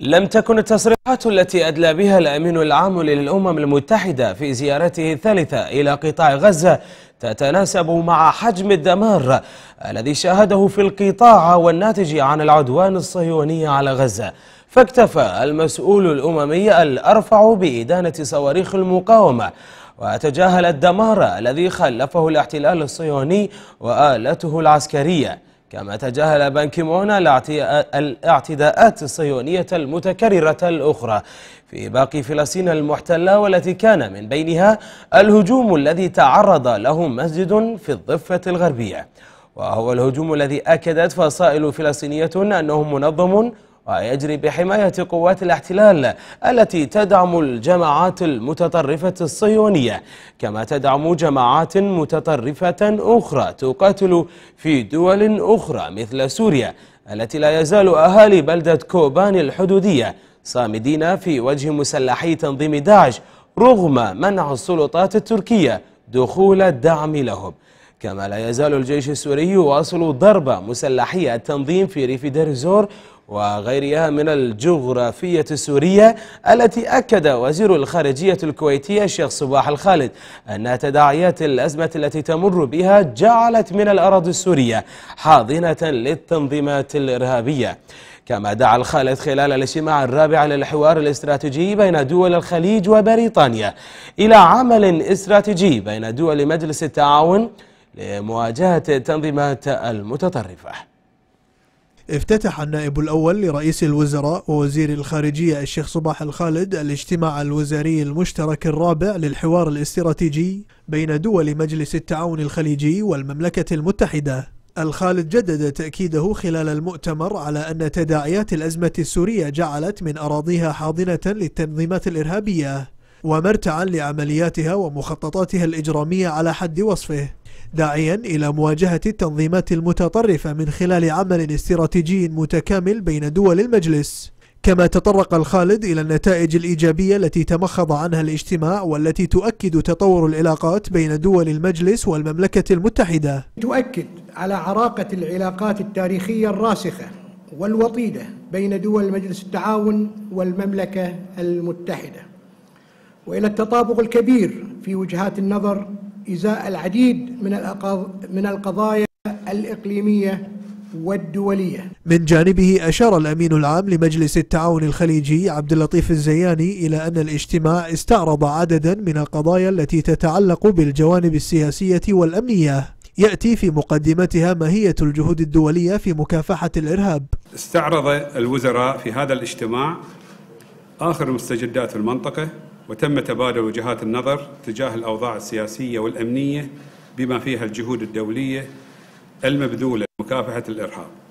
لم تكن التصريحات التي أدلى بها الأمين العام للأمم المتحدة في زيارته الثالثة إلى قطاع غزة تتناسب مع حجم الدمار الذي شاهده في القطاع والناتج عن العدوان الصهيوني على غزة فاكتفى المسؤول الأممي الأرفع بإدانة صواريخ المقاومة وتجاهل الدمار الذي خلفه الاحتلال الصهيوني وآلته العسكرية كما تجاهل كيمون الاعتداءات الصهيونية المتكررة الأخرى في باقي فلسطين المحتلة والتي كان من بينها الهجوم الذي تعرض له مسجد في الضفة الغربية وهو الهجوم الذي أكدت فصائل فلسطينية أنه منظم ويجري بحماية قوات الاحتلال التي تدعم الجماعات المتطرفة الصهيونية كما تدعم جماعات متطرفة أخرى تقاتل في دول أخرى مثل سوريا التي لا يزال أهالي بلدة كوبان الحدودية صامدين في وجه مسلحي تنظيم داعش رغم منع السلطات التركية دخول الدعم لهم كما لا يزال الجيش السوري يواصل ضرب مسلحي التنظيم في ريف دير الزور وغيرها من الجغرافية السورية التي أكد وزير الخارجية الكويتية الشيخ صباح الخالد أن تداعيات الأزمة التي تمر بها جعلت من الأراضي السورية حاضنة للتنظيمات الإرهابية كما دعا الخالد خلال الاجتماع الرابع للحوار الاستراتيجي بين دول الخليج وبريطانيا إلى عمل استراتيجي بين دول مجلس التعاون لمواجهة التنظيمات المتطرفة افتتح النائب الأول لرئيس الوزراء ووزير الخارجية الشيخ صباح الخالد الاجتماع الوزاري المشترك الرابع للحوار الاستراتيجي بين دول مجلس التعاون الخليجي والمملكة المتحدة الخالد جدد تأكيده خلال المؤتمر على أن تداعيات الأزمة السورية جعلت من أراضيها حاضنة للتنظيمات الإرهابية ومرتعا لعملياتها ومخططاتها الإجرامية على حد وصفه داعيا إلى مواجهة التنظيمات المتطرفة من خلال عمل استراتيجي متكامل بين دول المجلس كما تطرق الخالد إلى النتائج الإيجابية التي تمخض عنها الاجتماع والتي تؤكد تطور العلاقات بين دول المجلس والمملكة المتحدة تؤكد على عراقة العلاقات التاريخية الراسخة والوطيدة بين دول مجلس التعاون والمملكة المتحدة وإلى التطابق الكبير في وجهات النظر إزاء العديد من من القضايا الإقليمية والدولية. من جانبه أشار الأمين العام لمجلس التعاون الخليجي عبد اللطيف الزياني إلى أن الاجتماع استعرض عددا من القضايا التي تتعلق بالجوانب السياسية والأمنية. يأتي في مقدمتها ماهية الجهود الدولية في مكافحة الإرهاب. استعرض الوزراء في هذا الاجتماع آخر مستجدات المنطقة وتم تبادل وجهات النظر تجاه الأوضاع السياسية والأمنية بما فيها الجهود الدولية المبذولة لمكافحة الإرهاب